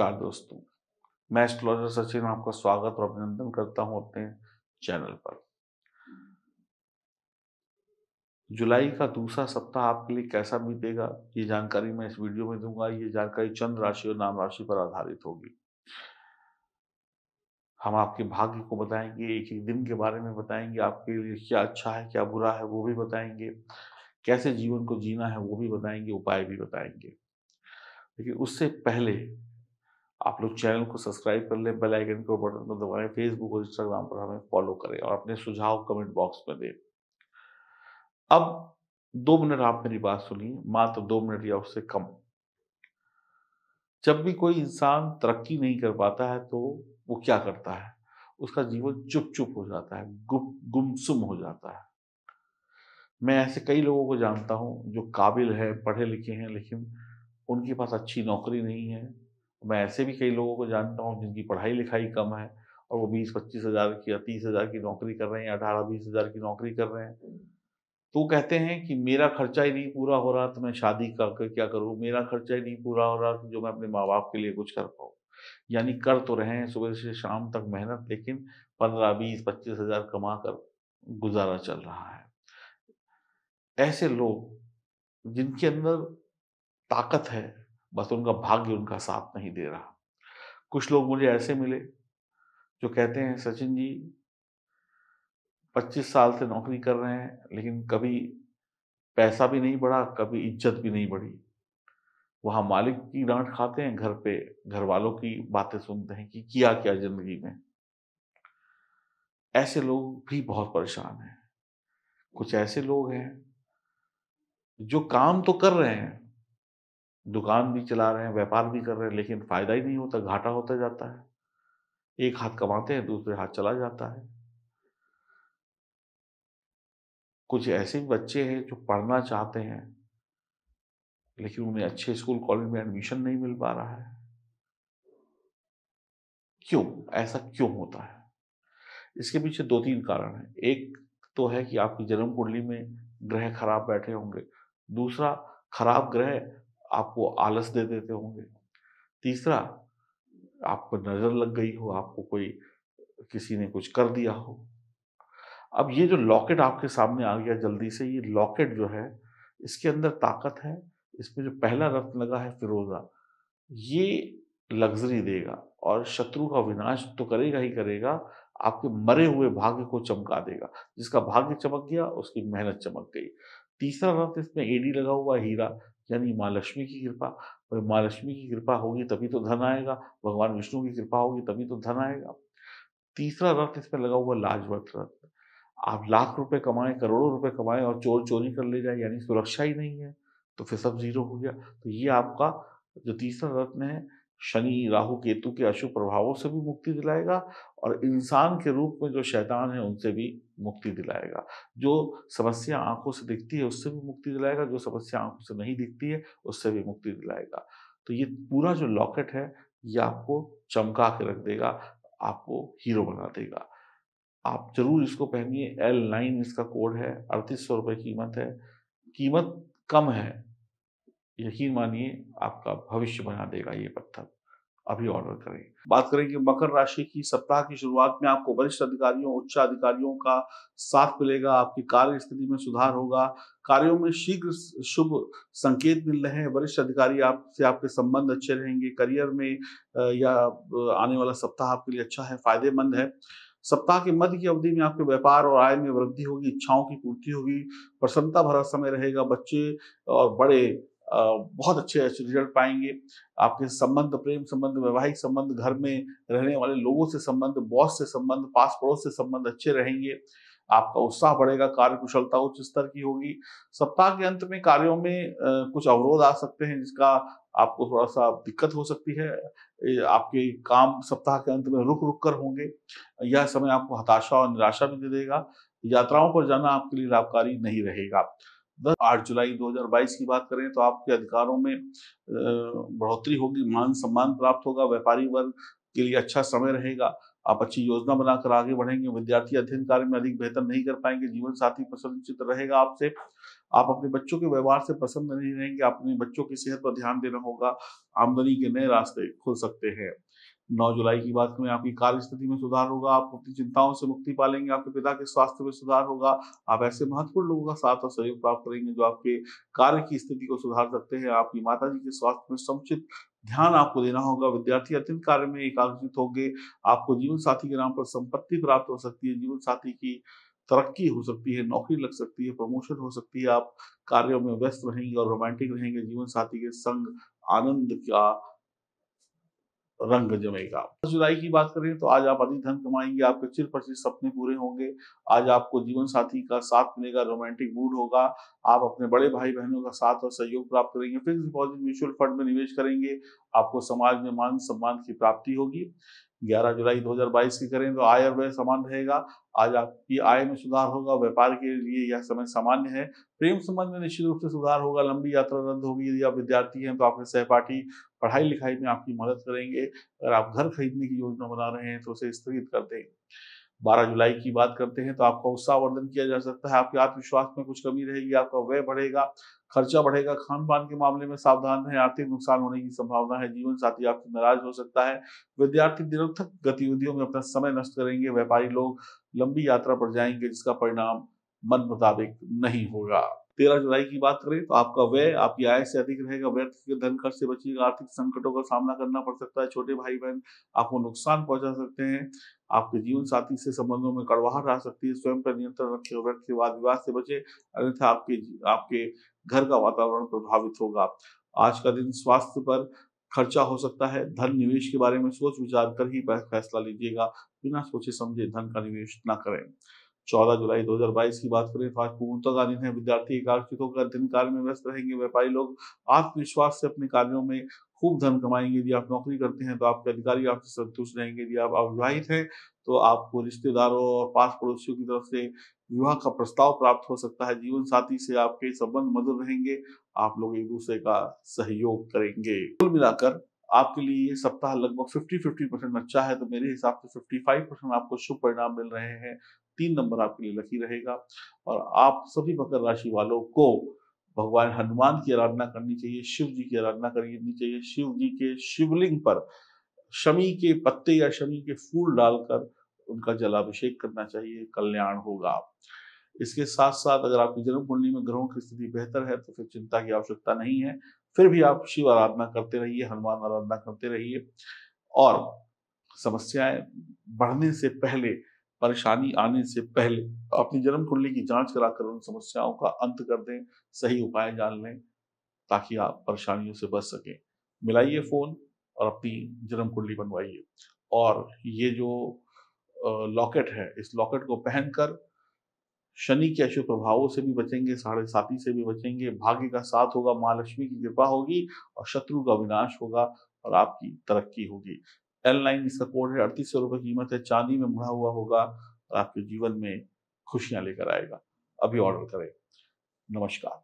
नमस्कार दोस्तों मैं एस्ट्रोलॉजर सचिन आपका स्वागत और अभिनंदन करता हूं अपने चैनल पर जुलाई का दूसरा सप्ताह आपके लिए कैसा बीतेगा ये जानकारी मैं इस वीडियो में दूंगा ये जानकारी चंद्र राशि और नाम राशि पर आधारित होगी हम आपके भाग्य को बताएंगे एक एक दिन के बारे में बताएंगे आपके लिए क्या अच्छा है क्या बुरा है वो भी बताएंगे कैसे जीवन को जीना है वो भी बताएंगे उपाय भी बताएंगे लेकिन उससे पहले आप लोग चैनल को सब्सक्राइब कर लें बेल आइकन को बटन को दबाएं फेसबुक और इंस्टाग्राम पर हमें फॉलो करें और अपने सुझाव कमेंट बॉक्स में दें अब दो मिनट आप मेरी बात सुनिए मात्र दो मिनट या उससे कम जब भी कोई इंसान तरक्की नहीं कर पाता है तो वो क्या करता है उसका जीवन चुप चुप हो जाता है गुप गुमसुम हो जाता है मैं ऐसे कई लोगों को जानता हूं जो काबिल है पढ़े लिखे हैं लेकिन उनके पास अच्छी नौकरी नहीं है मैं ऐसे भी कई लोगों को जानता हूँ जिनकी पढ़ाई लिखाई कम है और वो बीस पच्चीस हज़ार की या तीस हज़ार की नौकरी कर रहे हैं या अठारह बीस हज़ार की नौकरी कर रहे हैं तो कहते हैं कि मेरा खर्चा ही नहीं पूरा हो रहा तो मैं शादी करके क्या करूँ मेरा खर्चा ही नहीं पूरा हो रहा कि तो जो मैं अपने माँ बाप के लिए कुछ कर पाऊँ यानी कर तो रहे हैं सुबह से शाम तक मेहनत लेकिन पंद्रह बीस पच्चीस हज़ार कमा कर गुजारा चल रहा है ऐसे लोग जिनके अंदर ताकत है बस उनका भाग्य उनका साथ नहीं दे रहा कुछ लोग मुझे ऐसे मिले जो कहते हैं सचिन जी 25 साल से नौकरी कर रहे हैं लेकिन कभी पैसा भी नहीं बढ़ा कभी इज्जत भी नहीं बढ़ी वहाँ मालिक की डांट खाते हैं घर पे घर वालों की बातें सुनते हैं कि किया क्या जिंदगी में ऐसे लोग भी बहुत परेशान हैं कुछ ऐसे लोग हैं जो काम तो कर रहे हैं दुकान भी चला रहे हैं व्यापार भी कर रहे हैं लेकिन फायदा ही नहीं होता घाटा होता जाता है एक हाथ कमाते हैं दूसरे हाथ चला जाता है कुछ ऐसे बच्चे हैं जो पढ़ना चाहते हैं लेकिन उन्हें अच्छे स्कूल कॉलेज में एडमिशन नहीं मिल पा रहा है क्यों ऐसा क्यों होता है इसके पीछे दो तीन कारण है एक तो है कि आपकी जन्म कुंडली में ग्रह खराब बैठे होंगे दूसरा खराब ग्रह आपको आलस दे देते होंगे तीसरा आपको नज़र लग गई हो आपको कोई किसी ने कुछ कर दिया हो अब ये जो लॉकेट आपके सामने आ गया जल्दी से ये लॉकेट जो है इसके अंदर ताकत है इसमें जो पहला रत्न लगा है फिरोज़ा ये लग्जरी देगा और शत्रु का विनाश तो करेगा ही करेगा आपके मरे हुए भाग्य को चमका देगा जिसका भाग्य चमक गया उसकी मेहनत चमक गई तीसरा रथ इसमें एडी लगा हुआ हीरा यानी माँ लक्ष्मी की कृपा और माँ लक्ष्मी की कृपा होगी तभी तो धन आएगा भगवान विष्णु की कृपा होगी तभी तो धन आएगा तीसरा रथ इस पर लगा हुआ लाजवत रथ आप लाख रुपए कमाएं करोड़ों रुपए कमाएं और चोर चोरी कर ले जाए यानी सुरक्षा ही नहीं है तो फिर सब जीरो हो गया तो ये आपका जो तीसरा रत्न है शनि राहु केतु के अशुभ प्रभावों से भी मुक्ति दिलाएगा और इंसान के रूप में जो शैतान है उनसे भी मुक्ति दिलाएगा जो समस्या आंखों से दिखती है उससे भी मुक्ति दिलाएगा जो समस्या आंखों से नहीं दिखती है उससे भी मुक्ति दिलाएगा तो ये पूरा जो लॉकेट है ये आपको चमका के रख देगा आपको हीरो बना देगा आप जरूर इसको पहनिए एल नाइन इसका कोड है अड़तीस सौ रुपये कीमत है कीमत कम है यकीन मानिए आपका भविष्य बना देगा ये पत्थर अभी ऑर्डर करें बात करेंगे मकर राशि की सप्ताह की शुरुआत में आपको वरिष्ठ अधिकारियों उच्च अधिकारियों का साथ मिलेगा आपकी कार्य स्थिति में सुधार होगा कार्यों में शीघ्र शुभ संकेत मिल रहे हैं वरिष्ठ अधिकारी आपसे आपके संबंध अच्छे रहेंगे करियर में या आने वाला सप्ताह आपके लिए अच्छा है फायदेमंद है सप्ताह के मध्य की अवधि में आपके व्यापार और आय में वृद्धि होगी इच्छाओं की पूर्ति होगी प्रसन्नता भरा समय रहेगा बच्चे और बड़े बहुत अच्छे अच्छे रिजल्ट पाएंगे आपके संबंध प्रेम संबंध वैवाहिक संबंध घर में रहने वाले लोगों से संबंध बॉस से संबंध पास पड़ोस से संबंध अच्छे रहेंगे आपका उत्साह बढ़ेगा कार्य कुशलता उच्च स्तर की होगी सप्ताह के अंत में कार्यों में कुछ अवरोध आ सकते हैं जिसका आपको थोड़ा सा दिक्कत हो सकती है आपके काम सप्ताह के अंत में रुक रुक कर होंगे यह समय आपको हताशा और निराशा भी दे देगा यात्राओं पर जाना आपके लिए लाभकारी नहीं रहेगा आठ जुलाई 2022 की बात करें तो आपके अधिकारों में बढ़ोतरी होगी मान सम्मान प्राप्त होगा व्यापारी वर्ग के लिए अच्छा समय रहेगा आप अच्छी योजना बनाकर आगे बढ़ेंगे विद्यार्थी अध्ययन कार्य में अधिक बेहतर नहीं कर पाएंगे जीवन साथी प्रसन्नचित रहेगा आपसे आप अपने बच्चों के व्यवहार से प्रसन्न नहीं रहेंगे अपने बच्चों की सेहत पर ध्यान देना होगा आमदनी के नए रास्ते खुल सकते हैं 9 जुलाई की बात करें आपकी कार्य स्थिति में सुधार होगा आप अपनी चिंताओं से मुक्ति पालेंगे आपके पिता के स्वास्थ्य में सुधार होगा आप ऐसे महत्वपूर्ण लोगों का साथ और सहयोग प्राप्त करेंगे जो आपके कार्य की स्थिति को सुधार सकते हैं आपकी माता जी के स्वास्थ्य में समुचित ध्यान आपको देना होगा विद्यार्थी अत्यंत कार्य में एकाग्रित होंगे आपको जीवन साथी के नाम पर संपत्ति प्राप्त हो सकती है जीवन साथी की तरक्की हो सकती है नौकरी लग सकती है प्रमोशन हो सकती है आप कार्यों में व्यस्त रहेंगे और रोमांटिक रहेंगे जीवन साथी के संग आनंद का रंग जमेगा जुलाई की बात करें तो आज आप अधिक धन कमाएंगे आपके चिर परिचित सपने पूरे होंगे आज आपको जीवन साथी का साथ मिलेगा रोमांटिक मूड होगा आप अपने बड़े भाई बहनों का साथ और सहयोग प्राप्त करेंगे फिक्स डिपॉजिट म्यूचुअल फंड में निवेश करेंगे आपको समाज में मान सम्मान की प्राप्ति होगी 11 जुलाई 2022 की करें तो आय और व्यय समान रहेगा आज आपकी आय में सुधार होगा व्यापार के लिए यह समय सामान्य है प्रेम संबंध में निश्चित रूप से सुधार होगा लंबी यात्रा रद्द होगी यदि आप विद्यार्थी हैं तो आपके सहपाठी पढ़ाई लिखाई में आपकी मदद करेंगे अगर आप घर खरीदने की योजना बना रहे हैं तो उसे स्थगित कर दें बारह जुलाई की बात करते हैं तो आपका उत्साहवर्धन किया जा सकता है आपके आत्मविश्वास में कुछ कमी रहेगी आपका व्यय बढ़ेगा खर्चा बढ़ेगा खान पान के मामले में सावधान रहें आर्थिक नुकसान होने की संभावना है जीवन साथी आपसे नाराज हो सकता है विद्यार्थी निरर्थक गतिविधियों में अपना समय नष्ट करेंगे व्यापारी लोग लंबी यात्रा पर जाएंगे जिसका परिणाम मन मुताबिक नहीं होगा तेरह जुलाई की बात करें तो आपका व्यय हम्म। आपकी आय से अधिक रहेगा व्यर्थ के धन खर्च से बचिएगा आर्थिक संकटों का सामना करना पड़ सकता है छोटे भाई बहन आपको नुकसान पहुंचा सकते हैं आपके जीवन साथी से संबंधों में कड़वाहट आ सकती है स्वयं पर नियंत्रण रखे व्यर्थ के वाद विवाद से बचे अन्यथा आपके आपके घर का वातावरण प्रभावित होगा आज का दिन स्वास्थ्य पर खर्चा हो सकता है धन निवेश के बारे में सोच विचार कर ही फैसला लीजिएगा बिना सोचे समझे धन का निवेश ना करें चौदह जुलाई 2022 की बात करें तो आज पूर्णता दिन है विद्यार्थी एकाक्षिकों का दिन कार्य में व्यस्त रहेंगे व्यापारी लोग आत्मविश्वास से अपने कार्यों में खूब धन कमाएंगे यदि आप नौकरी करते हैं तो आपके अधिकारी आपसे संतुष्ट रहेंगे यदि आप अविवाहित हैं तो आपको रिश्तेदारों और पास पड़ोसियों की तरफ से विवाह का प्रस्ताव प्राप्त हो सकता है जीवन साथी से आपके संबंध मधुर रहेंगे आप लोग एक दूसरे का सहयोग करेंगे कुल मिलाकर आपके लिए ये सप्ताह लगभग 50-50 परसेंट अच्छा है तो मेरे हिसाब से 55 परसेंट आपको शुभ परिणाम मिल रहे हैं तीन नंबर आपके लिए लकी रहेगा और आप सभी मकर राशि वालों को भगवान हनुमान की आराधना करनी चाहिए शिव जी की आराधना करनी चाहिए शिव जी के शिवलिंग पर शमी के पत्ते या शमी के फूल डालकर उनका जलाभिषेक करना चाहिए कल्याण होगा इसके साथ साथ अगर आपकी जन्म कुंडली में ग्रहों की स्थिति बेहतर है तो फिर चिंता की आवश्यकता नहीं है फिर भी आप शिव आराधना करते रहिए हनुमान आराधना करते रहिए और समस्याएं बढ़ने से पहले परेशानी आने से पहले अपनी जन्म कुंडली की जांच कराकर उन समस्याओं का अंत कर दें सही उपाय जान लें ताकि आप परेशानियों से बच सकें मिलाइए फ़ोन और अपनी जन्म कुंडली बनवाइए और ये जो लॉकेट है इस लॉकेट को पहनकर शनि के अशुभ प्रभावों से भी बचेंगे साढ़े साथी से भी बचेंगे भाग्य का साथ होगा माँ लक्ष्मी की कृपा होगी और शत्रु का विनाश होगा और आपकी तरक्की होगी एल नाइन इसका कोड है अड़तीस सौ रुपये कीमत है चांदी में मुड़ा हुआ होगा और आपके जीवन में खुशियां लेकर आएगा अभी ऑर्डर करें नमस्कार